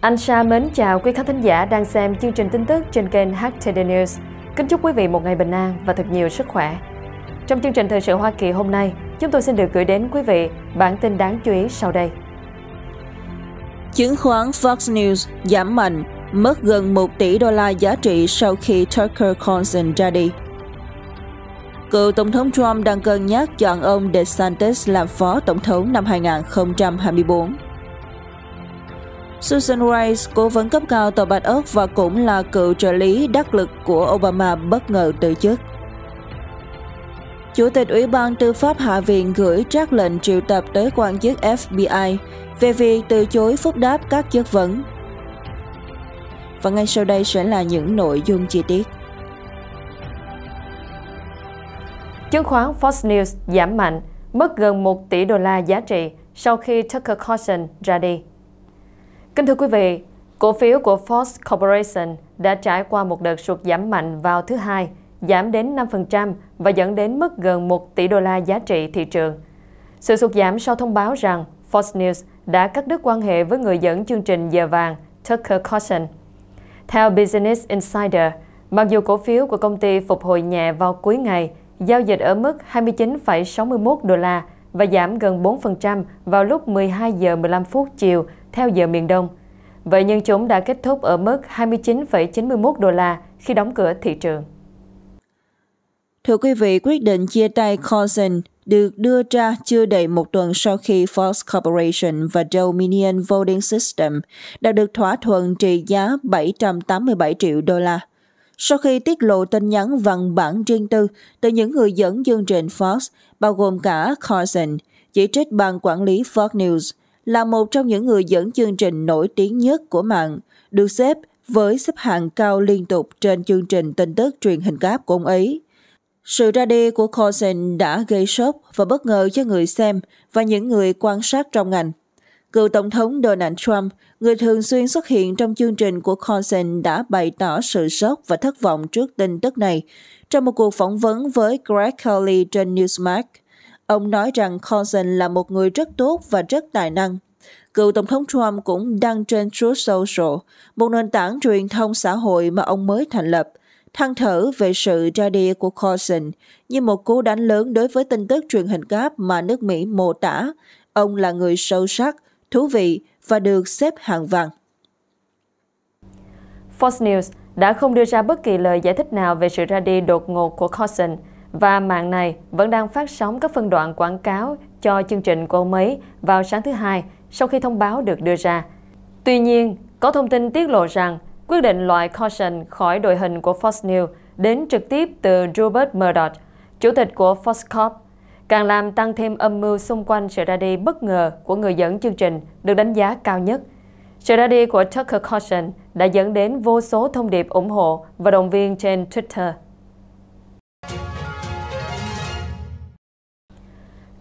Anh Sa mến chào quý khán thính giả đang xem chương trình tin tức trên kênh HTD News. Kính chúc quý vị một ngày bình an và thật nhiều sức khỏe. Trong chương trình Thời sự Hoa Kỳ hôm nay, chúng tôi xin được gửi đến quý vị bản tin đáng chú ý sau đây. Chứng khoán Fox News giảm mạnh, mất gần 1 tỷ đô la giá trị sau khi Tucker Carlson ra đi. Cựu Tổng thống Trump đang cân nhắc chọn ông DeSantis làm phó tổng thống năm 2024. Susan Rice, cố vấn cấp cao tòa Bạch Ốc và cũng là cựu trợ lý đắc lực của Obama bất ngờ từ chức. Chủ tịch Ủy ban Tư pháp Hạ viện gửi trác lệnh triệu tập tới quan chức FBI về việc từ chối phúc đáp các chất vấn. Và ngay sau đây sẽ là những nội dung chi tiết. Chứng khoán Fox News giảm mạnh, mất gần 1 tỷ đô la giá trị sau khi Tucker Carlson ra đi. Kính thưa quý vị, cổ phiếu của Fox Corporation đã trải qua một đợt sụt giảm mạnh vào thứ hai, giảm đến 5% và dẫn đến mức gần 1 tỷ đô la giá trị thị trường. Sự sụt giảm sau thông báo rằng Fox News đã cắt đứt quan hệ với người dẫn chương trình giờ vàng Tucker Carlson. Theo Business Insider, mặc dù cổ phiếu của công ty phục hồi nhẹ vào cuối ngày, giao dịch ở mức 29,61 đô la và giảm gần 4% vào lúc 12 giờ 15 phút chiều theo giờ miền Đông. Vậy nhưng chúng đã kết thúc ở mức 29,91 đô la khi đóng cửa thị trường. Thưa quý vị, quyết định chia tay Coulson được đưa ra chưa đầy một tuần sau khi Fox Corporation và Dominion Voting System đã được thỏa thuận trị giá 787 triệu đô la. Sau khi tiết lộ tin nhắn văn bản riêng tư từ những người dẫn chương trình Fox, bao gồm cả Carson, chỉ trích ban quản lý Fox News là một trong những người dẫn chương trình nổi tiếng nhất của mạng, được xếp với xếp hạng cao liên tục trên chương trình tin tức truyền hình cáp của ông ấy. Sự ra đi của Coulson đã gây sốc và bất ngờ cho người xem và những người quan sát trong ngành. Cựu Tổng thống Donald Trump, người thường xuyên xuất hiện trong chương trình của Coulson đã bày tỏ sự sốc và thất vọng trước tin tức này trong một cuộc phỏng vấn với Greg Kelly trên Newsmax – Ông nói rằng Johnson là một người rất tốt và rất tài năng. Cựu Tổng thống Trump cũng đăng trên Truth Social, một nền tảng truyền thông xã hội mà ông mới thành lập, thăng thở về sự ra đi của Coulson như một cú đánh lớn đối với tin tức truyền hình cáp mà nước Mỹ mô tả. Ông là người sâu sắc, thú vị và được xếp hạng vàng. Fox News đã không đưa ra bất kỳ lời giải thích nào về sự ra đi đột ngột của Coulson – và mạng này vẫn đang phát sóng các phân đoạn quảng cáo cho chương trình của ông ấy vào sáng thứ hai sau khi thông báo được đưa ra. Tuy nhiên, có thông tin tiết lộ rằng quyết định loại Caution khỏi đội hình của Fox News đến trực tiếp từ Robert Murdoch, chủ tịch của Fox Corp, càng làm tăng thêm âm mưu xung quanh sự ra đi bất ngờ của người dẫn chương trình được đánh giá cao nhất. Sự ra đi của Tucker Carlson đã dẫn đến vô số thông điệp ủng hộ và động viên trên Twitter.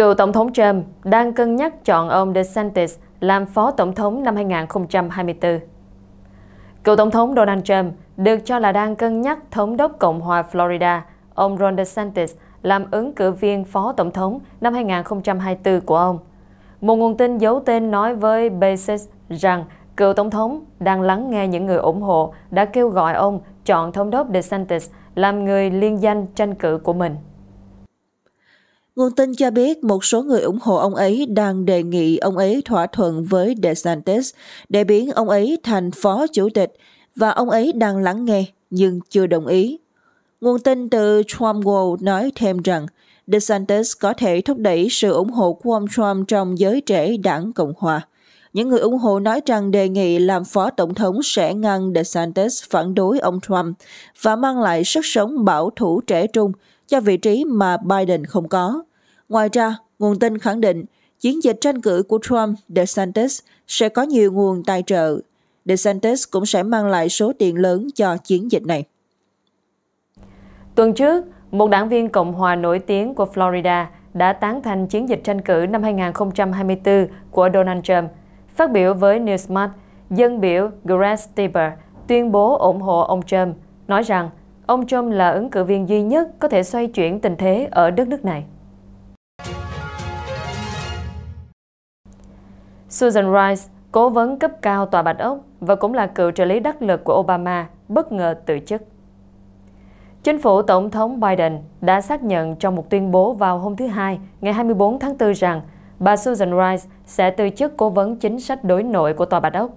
Cựu Tổng thống Trump đang cân nhắc chọn ông DeSantis làm Phó Tổng thống năm 2024. Cựu Tổng thống Donald Trump được cho là đang cân nhắc Thống đốc Cộng hòa Florida, ông Ron DeSantis, làm ứng cử viên Phó Tổng thống năm 2024 của ông. Một nguồn tin giấu tên nói với Basis rằng cựu Tổng thống đang lắng nghe những người ủng hộ đã kêu gọi ông chọn Thống đốc DeSantis làm người liên danh tranh cử của mình. Nguồn tin cho biết một số người ủng hộ ông ấy đang đề nghị ông ấy thỏa thuận với DeSantis để biến ông ấy thành phó chủ tịch và ông ấy đang lắng nghe nhưng chưa đồng ý. Nguồn tin từ Trump World nói thêm rằng DeSantis có thể thúc đẩy sự ủng hộ của ông Trump trong giới trẻ đảng Cộng Hòa. Những người ủng hộ nói rằng đề nghị làm phó tổng thống sẽ ngăn DeSantis phản đối ông Trump và mang lại sức sống bảo thủ trẻ trung cho vị trí mà Biden không có. Ngoài ra, nguồn tin khẳng định chiến dịch tranh cử của Trump, DeSantis sẽ có nhiều nguồn tài trợ. DeSantis cũng sẽ mang lại số tiền lớn cho chiến dịch này. Tuần trước, một đảng viên Cộng hòa nổi tiếng của Florida đã tán thành chiến dịch tranh cử năm 2024 của Donald Trump. Phát biểu với Newsmax, dân biểu Greg Stieber tuyên bố ủng hộ ông Trump, nói rằng ông Trump là ứng cử viên duy nhất có thể xoay chuyển tình thế ở đất nước này. Susan Rice, cố vấn cấp cao Tòa Bạch Ốc và cũng là cựu trợ lý đắc lực của Obama, bất ngờ từ chức. Chính phủ Tổng thống Biden đã xác nhận trong một tuyên bố vào hôm thứ Hai, ngày 24 tháng 4 rằng bà Susan Rice sẽ từ chức cố vấn chính sách đối nội của Tòa Bạch Ốc.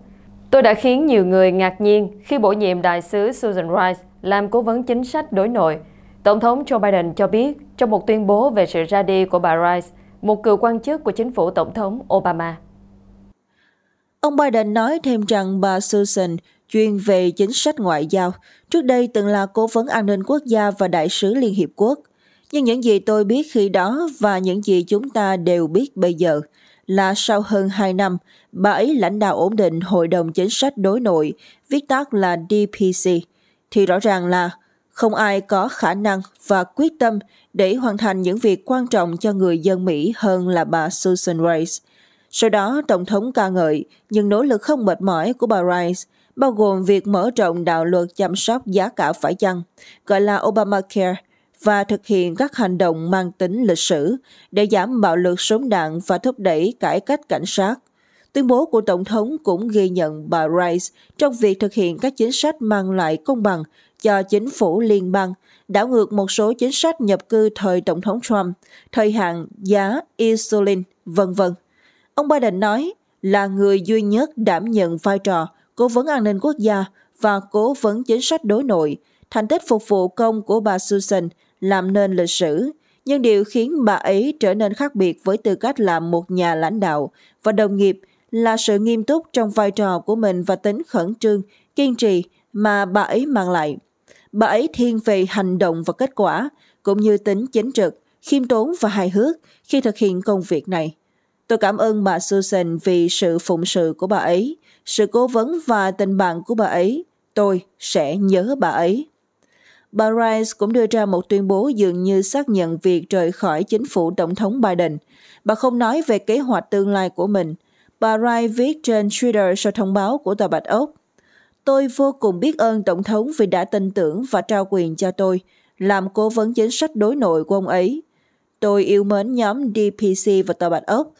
Tôi đã khiến nhiều người ngạc nhiên khi bổ nhiệm đại sứ Susan Rice làm cố vấn chính sách đối nội Tổng thống Joe Biden cho biết trong một tuyên bố về sự ra đi của bà Rice, một cựu quan chức của chính phủ Tổng thống Obama. Ông Biden nói thêm rằng bà Susan chuyên về chính sách ngoại giao, trước đây từng là cố vấn an ninh quốc gia và đại sứ Liên Hiệp Quốc. Nhưng những gì tôi biết khi đó và những gì chúng ta đều biết bây giờ là sau hơn 2 năm, bà ấy lãnh đạo ổn định Hội đồng Chính sách Đối nội, viết tắt là DPC, thì rõ ràng là không ai có khả năng và quyết tâm để hoàn thành những việc quan trọng cho người dân Mỹ hơn là bà Susan Rice. Sau đó, Tổng thống ca ngợi những nỗ lực không mệt mỏi của bà Rice, bao gồm việc mở rộng đạo luật chăm sóc giá cả phải chăng, gọi là Obamacare, và thực hiện các hành động mang tính lịch sử để giảm bạo lực súng đạn và thúc đẩy cải cách cảnh sát. Tuyên bố của Tổng thống cũng ghi nhận bà Rice trong việc thực hiện các chính sách mang lại công bằng cho chính phủ liên bang đảo ngược một số chính sách nhập cư thời Tổng thống Trump, thời hạn giá insulin, vân vân. Ông Biden nói là người duy nhất đảm nhận vai trò cố vấn an ninh quốc gia và cố vấn chính sách đối nội. Thành tích phục vụ công của bà Susan làm nên lịch sử, nhưng điều khiến bà ấy trở nên khác biệt với tư cách là một nhà lãnh đạo và đồng nghiệp là sự nghiêm túc trong vai trò của mình và tính khẩn trương, kiên trì mà bà ấy mang lại bà ấy thiên về hành động và kết quả, cũng như tính chính trực, khiêm tốn và hài hước khi thực hiện công việc này. Tôi cảm ơn bà Susan vì sự phụng sự của bà ấy, sự cố vấn và tình bạn của bà ấy. Tôi sẽ nhớ bà ấy. Bà Rice cũng đưa ra một tuyên bố dường như xác nhận việc rời khỏi chính phủ Tổng thống Biden. Bà không nói về kế hoạch tương lai của mình. Bà Rice viết trên Twitter sau thông báo của Tòa Bạch Ốc. Tôi vô cùng biết ơn Tổng thống vì đã tin tưởng và trao quyền cho tôi, làm cố vấn chính sách đối nội của ông ấy. Tôi yêu mến nhóm DPC và Tòa Bạch Ốc.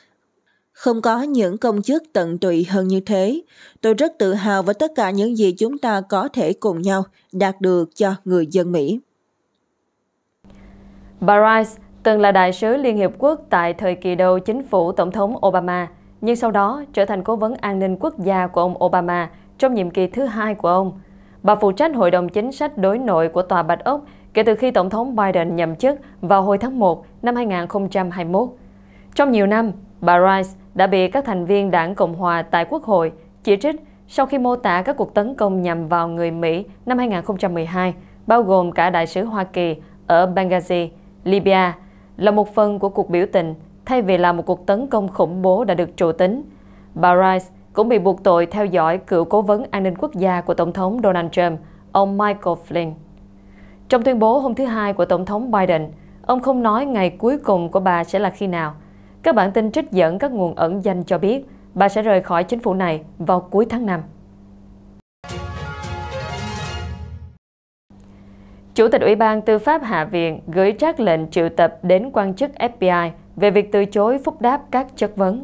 Không có những công chức tận tụy hơn như thế, tôi rất tự hào với tất cả những gì chúng ta có thể cùng nhau đạt được cho người dân Mỹ. Bà Rice từng là đại sứ Liên Hiệp Quốc tại thời kỳ đầu chính phủ Tổng thống Obama, nhưng sau đó trở thành cố vấn an ninh quốc gia của ông Obama – trong nhiệm kỳ thứ hai của ông, bà phụ trách Hội đồng Chính sách Đối nội của Tòa Bạch Ốc kể từ khi Tổng thống Biden nhậm chức vào hồi tháng 1 năm 2021. Trong nhiều năm, bà Rice đã bị các thành viên đảng Cộng hòa tại Quốc hội chỉ trích sau khi mô tả các cuộc tấn công nhằm vào người Mỹ năm 2012, bao gồm cả đại sứ Hoa Kỳ ở Benghazi, Libya, là một phần của cuộc biểu tình thay vì là một cuộc tấn công khủng bố đã được trụ tính. Bà Rice cũng bị buộc tội theo dõi cựu cố vấn an ninh quốc gia của Tổng thống Donald Trump, ông Michael Flynn. Trong tuyên bố hôm thứ Hai của Tổng thống Biden, ông không nói ngày cuối cùng của bà sẽ là khi nào. Các bản tin trích dẫn các nguồn ẩn danh cho biết bà sẽ rời khỏi chính phủ này vào cuối tháng 5. Chủ tịch Ủy ban Tư pháp Hạ viện gửi trác lệnh triệu tập đến quan chức FBI về việc từ chối phúc đáp các chất vấn.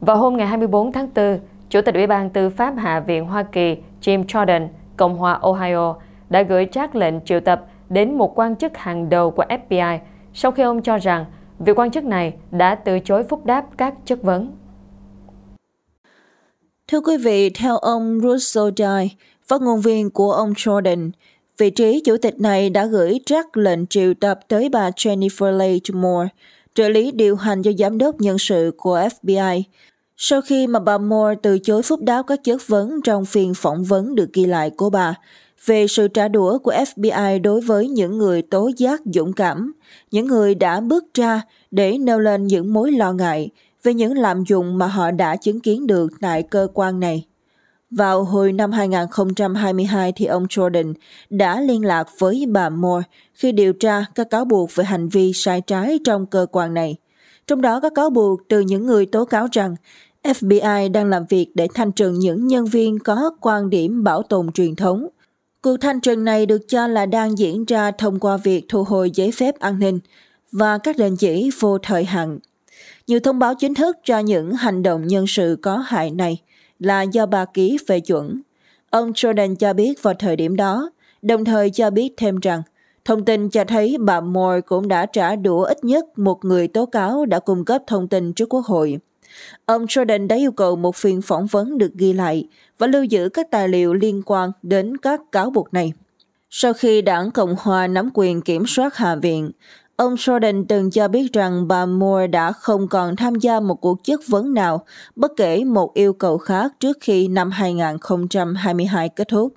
Vào hôm ngày 24 tháng 4, Chủ tịch Ủy ban Tư pháp Hạ viện Hoa Kỳ Jim Jordan, Cộng hòa Ohio, đã gửi trác lệnh triệu tập đến một quan chức hàng đầu của FBI sau khi ông cho rằng vị quan chức này đã từ chối phúc đáp các chất vấn. Thưa quý vị, theo ông Russell Dye, phát ngôn viên của ông Jordan, vị trí chủ tịch này đã gửi trác lệnh triệu tập tới bà Jennifer Leigh Moore, trợ lý điều hành cho giám đốc nhân sự của FBI. Sau khi mà bà Moore từ chối phúc đáo các chất vấn trong phiên phỏng vấn được ghi lại của bà, về sự trả đũa của FBI đối với những người tố giác dũng cảm, những người đã bước ra để nêu lên những mối lo ngại về những lạm dụng mà họ đã chứng kiến được tại cơ quan này. Vào hồi năm 2022 thì ông Jordan đã liên lạc với bà Moore khi điều tra các cáo buộc về hành vi sai trái trong cơ quan này. Trong đó có cáo buộc từ những người tố cáo rằng FBI đang làm việc để thanh trừng những nhân viên có quan điểm bảo tồn truyền thống. Cuộc thanh trừng này được cho là đang diễn ra thông qua việc thu hồi giấy phép an ninh và các lệnh chỉ vô thời hạn. Nhiều thông báo chính thức cho những hành động nhân sự có hại này – là do bà ký phê chuẩn. Ông Jordan cho biết vào thời điểm đó, đồng thời cho biết thêm rằng thông tin cho thấy bà Moore cũng đã trả đũa ít nhất một người tố cáo đã cung cấp thông tin trước quốc hội. Ông Jordan đã yêu cầu một phiên phỏng vấn được ghi lại và lưu giữ các tài liệu liên quan đến các cáo buộc này. Sau khi đảng Cộng Hòa nắm quyền kiểm soát Hạ viện, Ông Jordan từng cho biết rằng bà Moore đã không còn tham gia một cuộc chất vấn nào, bất kể một yêu cầu khác trước khi năm 2022 kết thúc.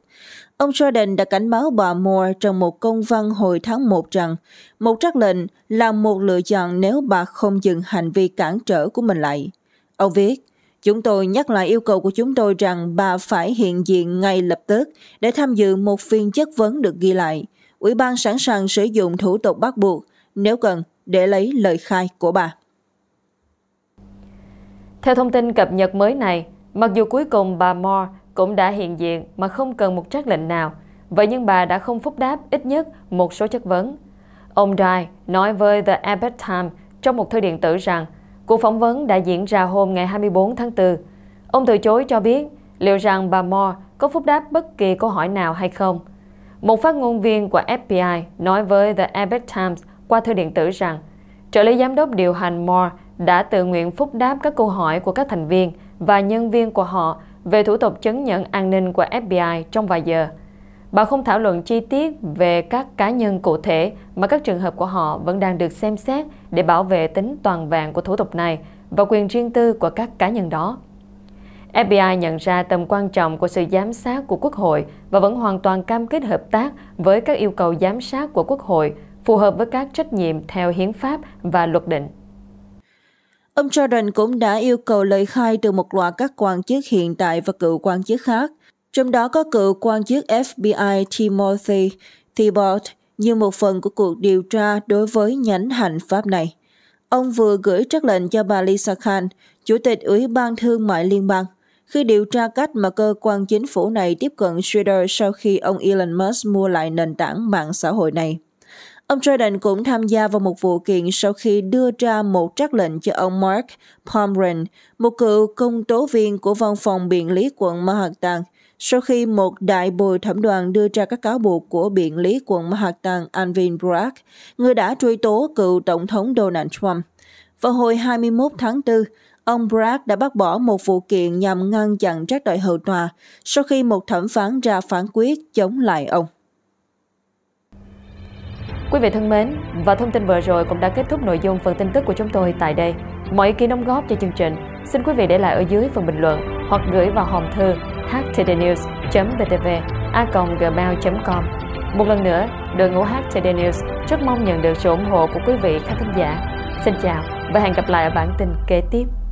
Ông Jordan đã cảnh báo bà Moore trong một công văn hồi tháng 1 rằng một trắc lệnh là một lựa chọn nếu bà không dừng hành vi cản trở của mình lại. Ông viết, Chúng tôi nhắc lại yêu cầu của chúng tôi rằng bà phải hiện diện ngay lập tức để tham dự một phiên chất vấn được ghi lại. Ủy ban sẵn sàng sử dụng thủ tục bắt buộc nếu cần để lấy lời khai của bà. Theo thông tin cập nhật mới này, mặc dù cuối cùng bà Moore cũng đã hiện diện mà không cần một trác lệnh nào, vậy nhưng bà đã không phúc đáp ít nhất một số chất vấn. Ông Dye nói với The Albert Times trong một thư điện tử rằng cuộc phỏng vấn đã diễn ra hôm ngày 24 tháng 4. Ông từ chối cho biết liệu rằng bà Moore có phúc đáp bất kỳ câu hỏi nào hay không. Một phát ngôn viên của FBI nói với The Albert Times qua thư điện tử rằng trợ lý giám đốc điều hành Moore đã tự nguyện phúc đáp các câu hỏi của các thành viên và nhân viên của họ về thủ tục chứng nhận an ninh của FBI trong vài giờ. Bà không thảo luận chi tiết về các cá nhân cụ thể mà các trường hợp của họ vẫn đang được xem xét để bảo vệ tính toàn vẹn của thủ tục này và quyền riêng tư của các cá nhân đó. FBI nhận ra tầm quan trọng của sự giám sát của Quốc hội và vẫn hoàn toàn cam kết hợp tác với các yêu cầu giám sát của Quốc hội phù hợp với các trách nhiệm theo hiến pháp và luật định. Ông Jordan cũng đã yêu cầu lời khai từ một loạt các quan chức hiện tại và cựu quan chức khác, trong đó có cựu quan chức FBI Timothy Thibault như một phần của cuộc điều tra đối với nhánh hành pháp này. Ông vừa gửi trắc lệnh cho bà Lisa Khan, Chủ tịch Ủy ban Thương mại Liên bang, khi điều tra cách mà cơ quan chính phủ này tiếp cận Twitter sau khi ông Elon Musk mua lại nền tảng mạng xã hội này. Ông Jordan cũng tham gia vào một vụ kiện sau khi đưa ra một trắc lệnh cho ông Mark Pomren, một cựu công tố viên của văn phòng biện lý quận Manhattan, sau khi một đại bồi thẩm đoàn đưa ra các cáo buộc của biện lý quận Manhattan Alvin Bragg, người đã truy tố cựu Tổng thống Donald Trump. Vào hồi 21 tháng 4, ông Bragg đã bác bỏ một vụ kiện nhằm ngăn chặn trách đợi hậu tòa sau khi một thẩm phán ra phán quyết chống lại ông. Quý vị thân mến, và thông tin vừa rồi cũng đã kết thúc nội dung phần tin tức của chúng tôi tại đây. Mọi ý kiến đóng góp cho chương trình, xin quý vị để lại ở dưới phần bình luận hoặc gửi vào hòm thư htdnews.btv a.gmail.com Một lần nữa, đội ngũ HTD News rất mong nhận được sự ủng hộ của quý vị khán thính giả. Xin chào và hẹn gặp lại ở bản tin kế tiếp.